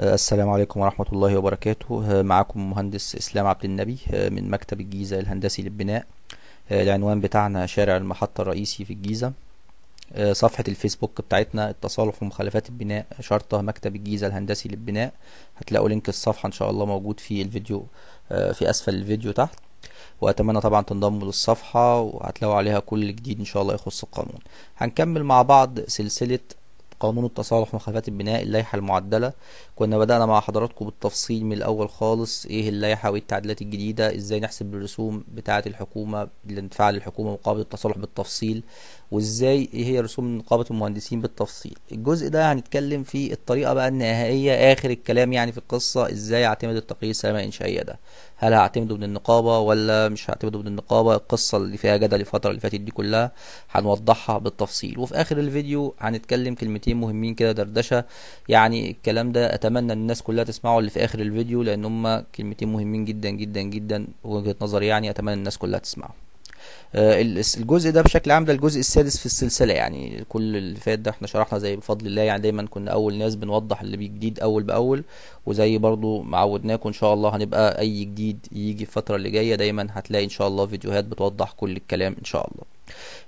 السلام عليكم ورحمة الله وبركاته معكم مهندس إسلام عبد النبي من مكتب الجيزة الهندسي للبناء العنوان بتاعنا شارع المحطة الرئيسي في الجيزة صفحة الفيسبوك بتاعتنا التصالح ومخالفات البناء شرطة مكتب الجيزة الهندسي للبناء هتلاقوا لينك الصفحة إن شاء الله موجود في الفيديو في أسفل الفيديو تحت واتمنى طبعا تنضموا للصفحه وهتلاقوا عليها كل جديد ان شاء الله يخص القانون هنكمل مع بعض سلسله قانون التصالح وخفات البناء اللائحة المعدلة كنا بدأنا مع حضراتكم بالتفصيل من الأول خالص إيه اللائحة وإيه التعديلات الجديدة إزاي نحسب الرسوم بتاعة الحكومة اللي للحكومة مقابل التصالح بالتفصيل وإزاي إيه هي رسوم نقابة المهندسين بالتفصيل الجزء ده هنتكلم في الطريقة بقى النهائية آخر الكلام يعني في القصة إزاي أعتمد التقرير السلامة الإنشائية ده هل هعتمده من النقابه ولا مش هعتمده من النقابه القصه اللي فيها جدل الفتره اللي فاتت دي كلها هنوضحها بالتفصيل وفي اخر الفيديو هنتكلم كلمتين مهمين كده دردشه يعني الكلام ده اتمنى ان الناس كلها تسمعه اللي في اخر الفيديو لان هم كلمتين مهمين جدا جدا جدا وجهه نظري يعني اتمنى الناس كلها تسمعه آه، الجزء ده بشكل عام ده الجزء السادس في السلسله يعني كل اللي فات ده احنا شرحنا زي بفضل الله يعني دايما كنا اول ناس بنوضح اللي جديد اول باول وزي برضو معودناكم عودناكم ان شاء الله هنبقى اي جديد يجي الفتره اللي جايه دايما هتلاقي ان شاء الله فيديوهات بتوضح كل الكلام ان شاء الله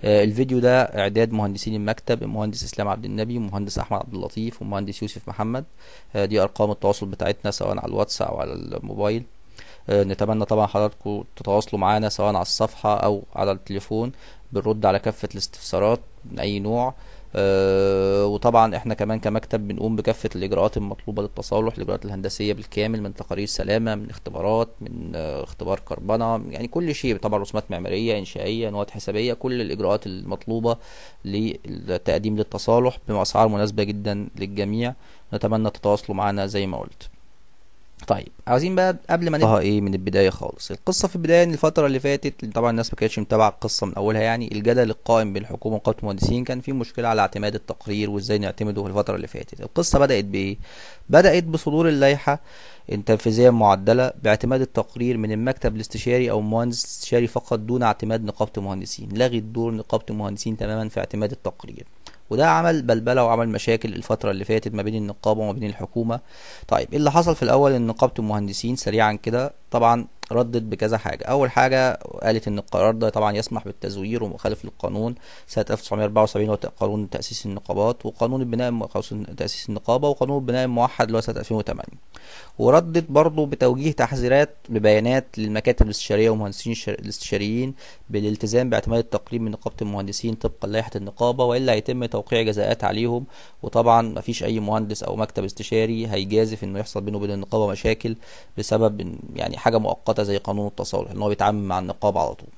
آه، الفيديو ده اعداد مهندسين المكتب المهندس اسلام عبد النبي ومهندس احمد عبد اللطيف ومهندس يوسف محمد آه، دي ارقام التواصل بتاعتنا سواء على الواتس او على الموبايل آه، نتمنى طبعا حضراتكم تتواصلوا معانا سواء على الصفحة أو على التليفون بنرد على كافة الاستفسارات من أي نوع آه، وطبعا احنا كمان كمكتب بنقوم بكافه الاجراءات المطلوبه للتصالح الاجراءات الهندسيه بالكامل من تقارير سلامه من اختبارات من آه، اختبار كربنه يعني كل شيء طبعا رسومات معماريه انشائيه نواة حسابيه كل الاجراءات المطلوبه للتقديم للتصالح باسعار مناسبه جدا للجميع نتمنى تتواصلوا معنا زي ما قلت طيب عاوزين بقى قبل ما نبدا آه، ايه من البدايه خالص القصه في البدايه ان الفتره اللي فاتت طبعا الناس ما كانتش متابعه القصه من اولها يعني الجدل القائم بين الحكومه وقائمه المهندسين كان في مشكله على اعتماد التقرير وازاي نعتمده في الفتره اللي فاتت القصه بدات بايه بدات بصدور اللائحه التنفيذيه المعدله باعتماد التقرير من المكتب الاستشاري او المهندس الاستشاري فقط دون اعتماد نقابه المهندسين لغت دور نقابه المهندسين تماما في اعتماد التقرير وده عمل بلبله وعمل مشاكل الفتره اللي فاتت ما بين النقابه وما بين الحكومه طيب إيه اللي حصل في الاول ان نقابه المهندسين سريعا كده طبعا ردت بكذا حاجة أول حاجة قالت إن القرار ده طبعا يسمح بالتزوير ومخالف للقانون سنة 1974 قانون تأسيس النقابات وقانون البناء تأسيس النقابة وقانون البناء الموحد اللي هو سنة 2008 وردت برضه بتوجيه تحذيرات ببيانات للمكاتب الاستشارية والمهندسين الاستشاريين بالالتزام باعتماد التقليل من نقابة المهندسين طبقا لائحة النقابة وإلا هيتم توقيع جزاءات عليهم وطبعا مفيش أي مهندس أو مكتب استشاري هيجازف إنه يحصل بينه وبين النقابة مشاكل بسبب يعني حاجة مؤقتة مؤقته زي قانون التصالح ان هو بيتعامل مع النقاب على طول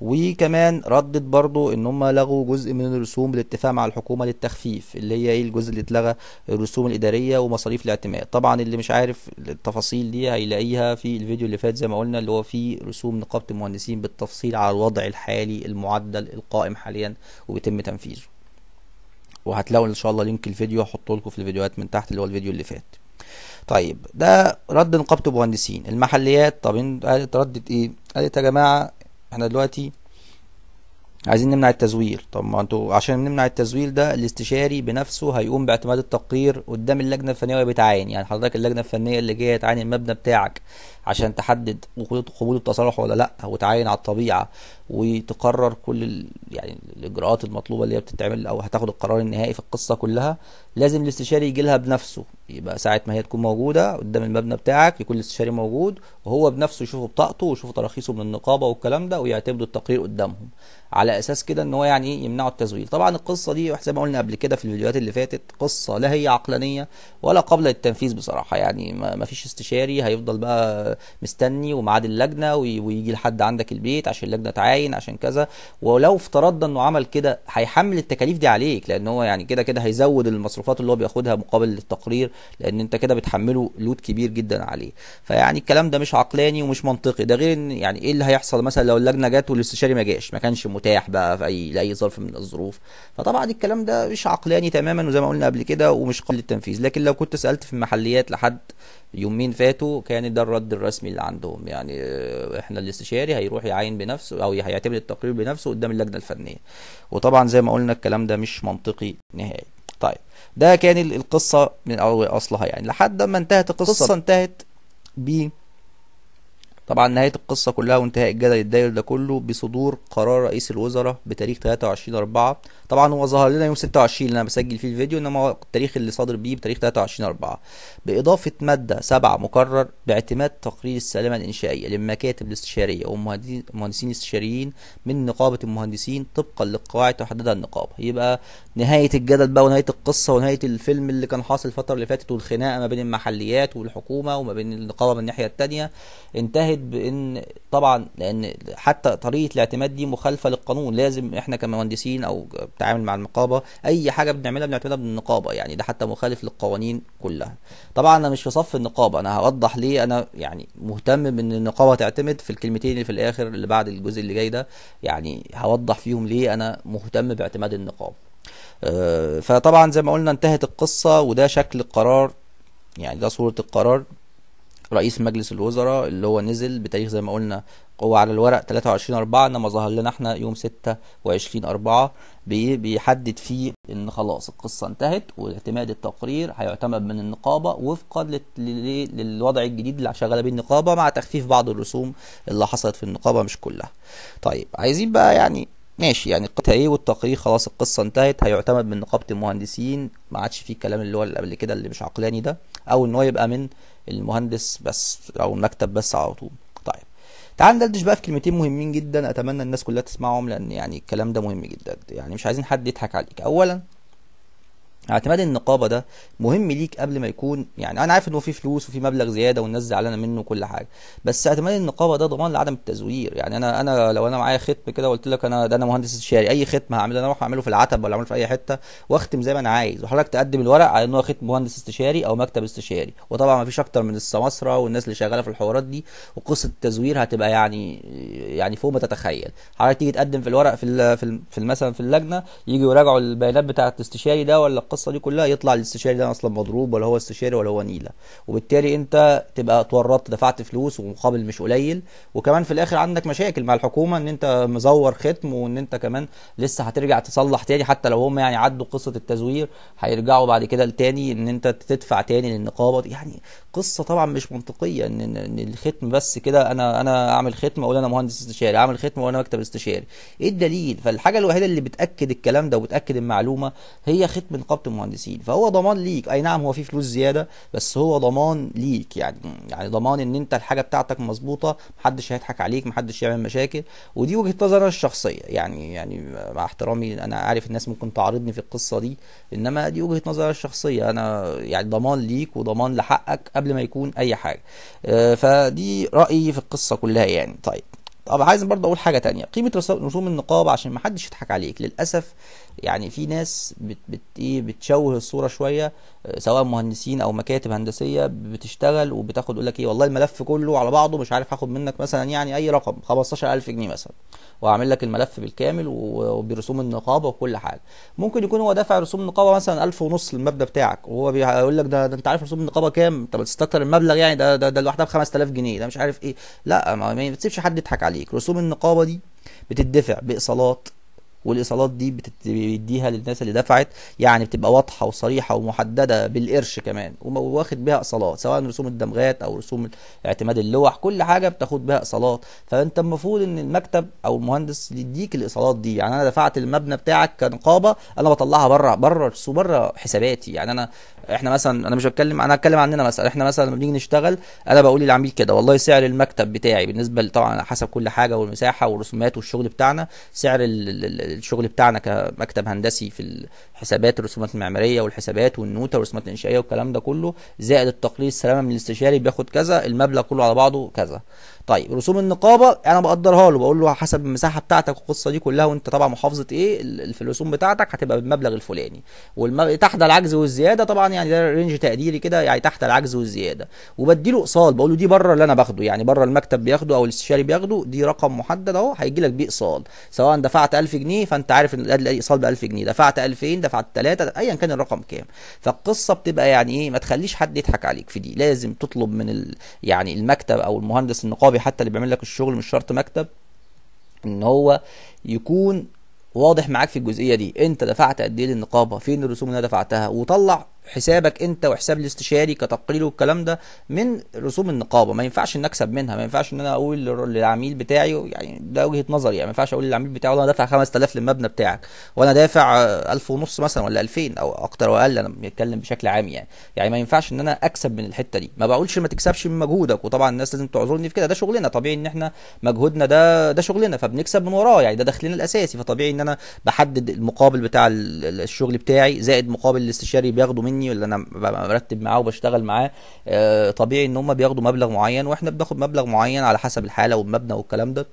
وكمان ردت برضو ان هم لغوا جزء من الرسوم بالاتفاق مع الحكومه للتخفيف اللي هي ايه الجزء اللي اتلغى الرسوم الاداريه ومصاريف الاعتماد طبعا اللي مش عارف التفاصيل دي هيلاقيها في الفيديو اللي فات زي ما قلنا اللي هو فيه رسوم نقابه المهندسين بالتفصيل على الوضع الحالي المعدل القائم حاليا وبيتم تنفيذه وهتلاقوا ان شاء الله لينك الفيديو هحطه لكم في الفيديوهات من تحت اللي هو الفيديو اللي فات طيب ده رد نقابة مهندسين المحليات طب قالت آه، ردت ايه قالت يا جماعة احنا دلوقتي عايزين نمنع التزوير طب ما انتوا عشان نمنع التزوير ده الاستشاري بنفسه هيقوم باعتماد التقرير قدام اللجنه الفنيه وهي بتعاين يعني حضرتك اللجنه الفنيه اللي جايه تعاين المبنى بتاعك عشان تحدد قبول التصالح ولا لا وتعاين على الطبيعه وتقرر كل يعني الاجراءات المطلوبه اللي هي بتتعمل او هتاخد القرار النهائي في القصه كلها لازم الاستشاري يجي لها بنفسه يبقى ساعه ما هي تكون موجوده قدام المبنى بتاعك يكون الاستشاري موجود وهو بنفسه يشوفوا بطاقته ويشوفوا تراخيصه من النقابه والكلام ده ويعتمدوا التقرير قدامهم على اساس كده ان هو يعني ايه يمنعوا التزوير طبعا القصه دي زي ما قلنا قبل كده في الفيديوهات اللي فاتت قصه لا هي عقلانيه ولا قبل التنفيذ بصراحه يعني ما فيش استشاري هيفضل بقى مستني وميعاد اللجنه ويجي لحد عندك البيت عشان اللجنه تعالى هيعين عشان كذا ولو افترضنا انه عمل كده هيحمل التكاليف دي عليك لان هو يعني كده كده هيزود المصروفات اللي هو بياخدها مقابل التقرير لان انت كده بتحمله لود كبير جدا عليه فيعني الكلام ده مش عقلاني ومش منطقي ده غير ان يعني ايه اللي هيحصل مثلا لو اللجنه جت والاستشاري ما جاش ما كانش متاح بقى في اي لاي ظرف من الظروف فطبعا الكلام ده مش عقلاني تماما وزي ما قلنا قبل كده ومش قابل للتنفيذ لكن لو كنت سالت في المحليات لحد يومين فاتوا كان ده الرد الرسمي اللي عندهم يعني احنا الاستشاري هيروح يعين بنفسه او هيعتمد التقرير بنفسه قدام اللجنه الفنيه وطبعا زي ما قلنا الكلام ده مش منطقي نهائي طيب ده كان القصه من اصلها يعني لحد ما انتهت القصه انتهت ب طبعا نهاية القصة كلها وانتهاء الجدل الداير ده كله بصدور قرار رئيس الوزراء بتاريخ 23 4 طبعا هو ظهر لنا يوم 26 اللي انا بسجل فيه الفيديو انما هو التاريخ اللي صادر بيه بتاريخ 23 4 بإضافة مادة 7 مكرر باعتماد تقرير السلامة الإنشائية للمكاتب الاستشارية والمهندسين الاستشاريين من نقابة المهندسين طبقا للقواعد تحددها النقابة يبقى نهاية الجدل بقى ونهاية القصة ونهاية الفيلم اللي كان حاصل الفترة اللي فاتت والخناقة ما بين المحليات والحكومة وما بين النقابة من الناحية التانية انتهت شاهد بان طبعا لان حتى طريقه الاعتماد دي مخالفه للقانون لازم احنا كمهندسين او بتعامل مع النقابه اي حاجه بنعملها بنعتمدها بالنقابه يعني ده حتى مخالف للقوانين كلها طبعا انا مش في صف النقابه انا هوضح ليه انا يعني مهتم بان النقابه تعتمد في الكلمتين اللي في الاخر اللي بعد الجزء اللي جاي ده يعني هوضح فيهم ليه انا مهتم باعتماد النقابه آه، فطبعا زي ما قلنا انتهت القصه وده شكل القرار يعني ده صوره القرار رئيس مجلس الوزراء اللي هو نزل بتاريخ زي ما قلنا هو على الورق 23 4 انما ظهر لنا احنا يوم 26 4 بيحدد فيه ان خلاص القصه انتهت واعتماد التقرير هيعتمد من النقابه وفقا للوضع الجديد اللي شغاله بيه النقابه مع تخفيف بعض الرسوم اللي حصلت في النقابه مش كلها. طيب عايزين بقى يعني ماشي يعني القصه ايه والتقرير خلاص القصه انتهت هيعتمد من نقابه المهندسين ما عادش فيه الكلام اللي هو اللي قبل كده اللي مش عقلاني ده او ان هو يبقى من المهندس بس او المكتب بس على طول طيب تعال ندردش بقى في كلمتين مهمين جدا اتمنى الناس كلها تسمعهم لان يعني الكلام ده مهم جدا يعني مش عايزين حد يضحك عليك اولا اعتماد النقابه ده مهم ليك قبل ما يكون يعني انا عارف ان هو في فلوس وفي مبلغ زياده والناس زعلانه منه وكل حاجه بس اعتماد النقابه ده ضمان لعدم التزوير يعني انا انا لو انا معايا ختم كده وقلت لك انا ده انا مهندس استشاري اي ختم هعمله انا اروح اعمله في العتب ولا اعمله في اي حته واختم زي ما انا عايز وحضرتك تقدم الورق على ان هو ختم مهندس استشاري او مكتب استشاري وطبعا ما فيش اكتر من السماسره والناس اللي شغاله في الحوارات دي وقصه التزوير هتبقى يعني يعني فوق ما تتخيل حضرتك تيجي تقدم في الورق في في مثلا في اللجنه يجي يراجعوا البيانات بتاعه الاستشاري ده ولا القصه دي كلها يطلع الاستشاري ده اصلا مضروب ولا هو استشاري ولا هو نيله وبالتالي انت تبقى اتورطت دفعت فلوس ومقابل مش قليل وكمان في الاخر عندك مشاكل مع الحكومه ان انت مزور ختم وان انت كمان لسه هترجع تصلح تاني حتى لو هم يعني عدوا قصه التزوير هيرجعوا بعد كده لتاني ان انت تدفع تاني للنقابه يعني قصه طبعا مش منطقيه ان ان الختم بس كده انا انا اعمل ختم اقول انا مهندس استشاري اعمل ختم وانا مكتب استشاري ايه الدليل فالحاجه الوحيده اللي بتاكد الكلام ده وبتاكد المعلومه هي ختم نقابه وضغطت مهندسين فهو ضمان ليك اي نعم هو في فلوس زياده بس هو ضمان ليك يعني يعني ضمان ان انت الحاجه بتاعتك مظبوطه محدش هيضحك عليك محدش يعمل مشاكل ودي وجهه نظري الشخصيه يعني يعني مع احترامي انا عارف الناس ممكن تعارضني في القصه دي انما دي وجهه نظري الشخصيه انا يعني ضمان ليك وضمان لحقك قبل ما يكون اي حاجه آه، فدي رايي في القصه كلها يعني طيب طب عايز برضه اقول حاجه تانية قيمه رسوم النقاب عشان ما حدش يضحك عليك للاسف يعني في ناس بت بت ايه بتشوه الصوره شويه آه، سواء مهندسين او مكاتب هندسيه بتشتغل وبتاخد يقول لك ايه والله الملف كله على بعضه مش عارف هاخد منك مثلا يعني اي رقم 15000 جنيه مثلا واعمل لك الملف بالكامل وبرسوم النقابه وكل حاجه ممكن يكون هو دافع رسوم النقابه مثلا 1000 ونص للمبنى بتاعك وهو بيقول لك ده, ده انت عارف رسوم النقابه كام طب تستكتر المبلغ يعني ده ده, ده لوحدها ب 5000 جنيه ده مش عارف ايه لا ما, ما تسيبش حد يضحك عليك عليك رسوم النقابه دي بتدفع بايصالات والايصالات دي بتديها للناس اللي دفعت يعني بتبقى واضحه وصريحه ومحدده بالقرش كمان وواخد بيها ايصالات سواء رسوم الدمغات او رسوم اعتماد اللوح كل حاجه بتاخد بيها ايصالات فانت المفروض ان المكتب او المهندس يديك الايصالات دي يعني انا دفعت المبنى بتاعك كنقابه انا بطلعها بره بره بره حساباتي يعني انا احنا مثلا انا مش بتكلم انا هتكلم عننا مثلا احنا مثلا لما بنيجي نشتغل انا بقول للعميل كده والله سعر المكتب بتاعي بالنسبه طبعا حسب كل حاجه والمساحه والرسومات والشغل بتاعنا سعر الشغل بتاعنا كمكتب هندسي في الحسابات الرسومات المعماريه والحسابات والنوته والرسومات الانشائيه والكلام ده كله زائد التقليل السلامه من الاستشاري بياخد كذا المبلغ كله على بعضه كذا طيب رسوم النقابه انا بقدرها له بقول له حسب المساحه بتاعتك والقصه دي كلها وانت طبعا محافظه ايه في الرسوم بتاعتك هتبقى بالمبلغ الفلاني وتحت تحت العجز والزياده طبعا يعني ده رينج تقديري كده يعني تحت العجز والزياده وبدي له اقساط بقول له دي بره اللي انا باخده يعني بره المكتب بياخده او الاستشاري بياخده دي رقم محدد اهو هيجي لك بيه اقساط سواء دفعت 1000 جنيه فانت عارف ان الاقساط ب 1000 جنيه دفعت 2000 دفعت 3 ايا كان الرقم كام فالقصه بتبقى يعني ايه ما تخليش حد يضحك عليك في دي لازم تطلب من ال... يعني المكتب او المهندس النقابي العربي حتى اللي بيعمل لك الشغل مش شرط مكتب ان هو يكون واضح معاك في الجزئيه دي انت دفعت قد ايه للنقابه فين الرسوم اللي انا دفعتها وطلع حسابك انت وحساب الاستشاري كتقرير والكلام ده من رسوم النقابه ما ينفعش ان اكسب منها ما ينفعش ان انا اقول للعميل بتاعي يعني ده وجهه نظري يعني ما ينفعش اقول للعميل بتاعي والله انا دافع 5000 للمبنى بتاعك وانا دافع 1000 ونص مثلا ولا 2000 او اكتر او اقل انا بنتكلم بشكل عام يعني يعني ما ينفعش ان انا اكسب من الحته دي ما بقولش ما تكسبش من مجهودك وطبعا الناس لازم تعذرني في كده ده شغلنا طبيعي ان احنا مجهودنا ده ده شغلنا فبنكسب من وراه يعني ده دخلنا الاساسي فطبيعي ان انا بحدد المقابل بتاع الشغل بتاعي زائد مقابل الاستشاري بياخده مني مني واللي انا برتب معاه وبشتغل معاه آه، طبيعي ان هم بياخدوا مبلغ معين واحنا بناخد مبلغ معين على حسب الحاله والمبنى والكلام ده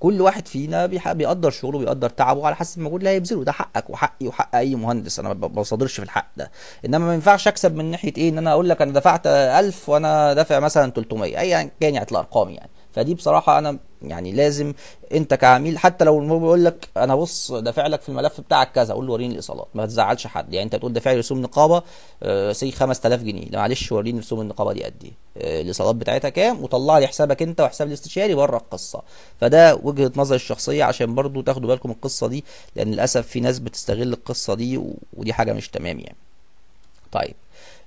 كل واحد فينا بيقدر شغله بيقدر تعبه على حسب المجهود اللي هيبذله ده حقك وحقي وحق اي مهندس انا ما بصادرش في الحق ده انما ما ينفعش اكسب من ناحيه ايه ان انا اقول لك انا دفعت 1000 وانا دافع مثلا 300 ايا كان يعني الارقام يعني فدي بصراحه انا يعني لازم انت كعميل حتى لو المهم بيقول لك انا بص دافع لك في الملف بتاعك كذا اقول له وريني الايصالات ما تزعلش حد يعني انت بتقول دافع لي رسوم نقابه آه، سي 5000 جنيه لا معلش وريني رسوم النقابه دي قد ايه آه، الايصالات بتاعتها كام وطلع لي حسابك انت وحساب الاستشاري بره القصه فده وجهه نظري الشخصيه عشان برضو تاخدوا بالكم القصه دي لان للاسف في ناس بتستغل القصه دي ودي حاجه مش تمام يعني طيب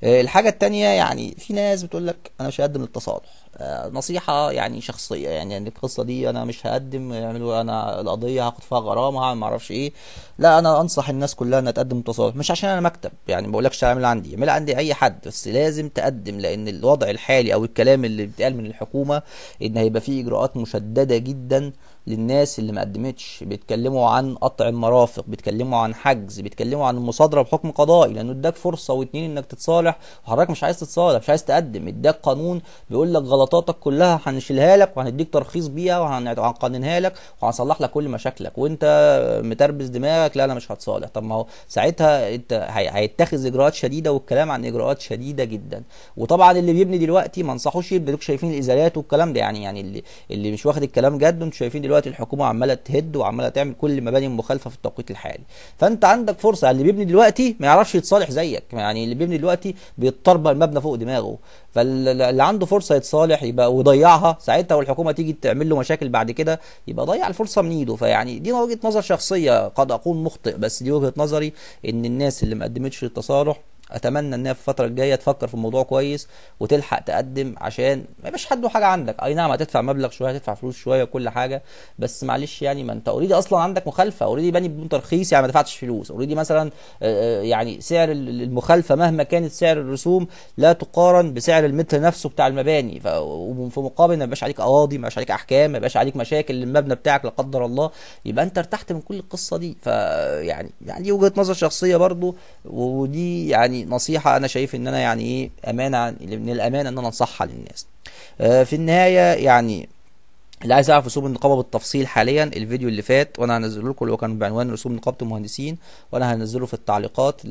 آه، الحاجه التانية يعني في ناس بتقول لك انا مش هقدم للتصالح آه، نصيحه يعني شخصيه يعني, يعني القصه دي انا مش هقدم يعملوا انا القضيه هاخد فيها غرامه هعمل ما اعرفش ايه لا انا انصح الناس كلها انها تقدم للتصالح مش عشان انا مكتب يعني ما بقولكش اعمل عندي اعمل عندي اي حد بس لازم تقدم لان الوضع الحالي او الكلام اللي بيتقال من الحكومه ان هيبقى فيه اجراءات مشدده جدا للناس اللي ما قدمتش بيتكلموا عن قطع المرافق بيتكلموا عن حجز بيتكلموا عن المصادره بحكم قضائي لانه اداك فرصه واتنين انك تتصالح وحضرتك مش عايز تتصالح مش عايز تقدم اداك قانون بيقول لك غلطاتك كلها هنشيلها لك وهنديك ترخيص بيها وهنقننها لك وهنصلح لك كل مشاكلك وانت متربس دماغك لا انا مش هتصالح طب ما هو ساعتها انت هيتخذ اجراءات شديده والكلام عن اجراءات شديده جدا وطبعا اللي بيبني دلوقتي ما انصحوش يبني شايفين الازالات والكلام ده يعني يعني اللي, اللي مش واخد الكلام جد انتوا شايفين دلوقتي دلوقتي الحكومه عماله تهد وعماله تعمل كل المباني المخالفه في التوقيت الحالي فانت عندك فرصه يعني اللي بيبني دلوقتي ما يعرفش يتصالح زيك يعني اللي بيبني دلوقتي بيضطرب المبنى فوق دماغه فاللي عنده فرصه يتصالح يبقى ويضيعها ساعتها والحكومه تيجي تعمل له مشاكل بعد كده يبقى ضيع الفرصه من ايده فيعني دي وجهه نظر شخصيه قد اكون مخطئ بس دي وجهه نظري ان الناس اللي ما قدمتش التصالح اتمنى ان هي في الفتره الجايه تفكر في الموضوع كويس وتلحق تقدم عشان ما يبقاش حد حاجه عندك اي نعم هتدفع مبلغ شويه هتدفع فلوس شويه وكل حاجه بس معلش يعني ما انت اوريدي اصلا عندك مخالفه اوريدي باني بدون ترخيص يعني ما دفعتش فلوس اوريدي مثلا آه، آه، يعني سعر المخالفه مهما كانت سعر الرسوم لا تقارن بسعر المتر نفسه بتاع المباني وفي مقابل ما يبقاش عليك قواضي ما يبقاش عليك احكام ما يبقاش عليك مشاكل للمبنى بتاعك لا قدر الله يبقى انت ارتحت من كل القصه دي فيعني يعني دي وجهه نظر شخصيه برضو ودي يعني يعني نصيحه انا شايف ان انا يعني ايه امانه من الامانه ان انا انصحها للناس آه، في النهايه يعني اللي عايز يعرف رسوم النقابه بالتفصيل حاليا الفيديو اللي فات وانا هنزله لكم اللي هو كان بعنوان رسوم نقابه المهندسين وانا هنزله في التعليقات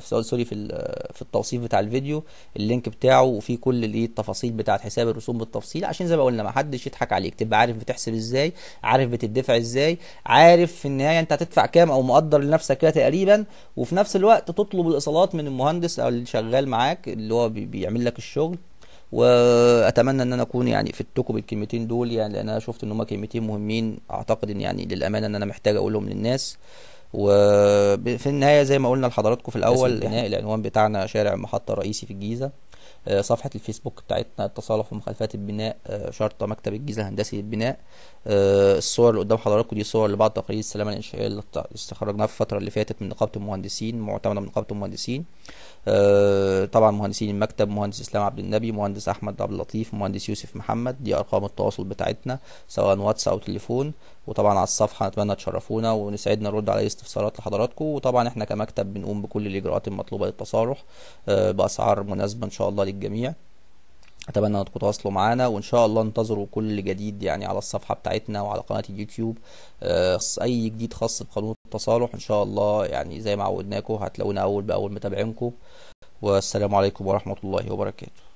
سوري في في التوصيف بتاع الفيديو اللينك بتاعه وفيه كل الايه التفاصيل بتاعه حساب الرسوم بالتفصيل عشان زي ما قلنا ما حدش يضحك عليك تبقى عارف بتحسب ازاي عارف بتدفع ازاي عارف في النهايه انت هتدفع كام او مقدر لنفسك كده تقريبا وفي نفس الوقت تطلب الايصالات من المهندس او اللي شغال معاك اللي هو بيعمل لك الشغل واتمنى ان انا اكون يعني فدتكم بالكلمتين دول يعني لان انا شفت ان هما كلمتين مهمين اعتقد ان يعني للامانه ان انا محتاج اقولهم للناس وفي النهايه زي ما قلنا لحضراتكم في الاول العنوان بتاعنا شارع المحطه الرئيسي في الجيزه آه، صفحة الفيسبوك بتاعتنا التصالح في مخالفات البناء آه، شرطة مكتب الجيزة الهندسي للبناء آه، الصور اللي قدام حضراتكم دي صور لبعض تقارير السلامة الإنشائية اللي استخرجناها في الفترة اللي فاتت من نقابة المهندسين معتمدة من نقابة المهندسين طبعا مهندسين المكتب مهندس إسلام عبد النبي مهندس أحمد عبد اللطيف مهندس يوسف محمد دي أرقام التواصل بتاعتنا سواء واتس أو تليفون وطبعا على الصفحه نتمنى تشرفونا ونسعدنا نرد على اي استفسارات لحضراتكم وطبعا احنا كمكتب بنقوم بكل الاجراءات المطلوبه للتصارح آه، باسعار مناسبه ان شاء الله للجميع اتمنى انكم تواصلوا معانا وان شاء الله انتظروا كل جديد يعني على الصفحه بتاعتنا وعلى قناه اليوتيوب آه، اي جديد خاص بقانون التصالح ان شاء الله يعني زي ما عودناكم هتلاقونا اول باول متابعينكم والسلام عليكم ورحمه الله وبركاته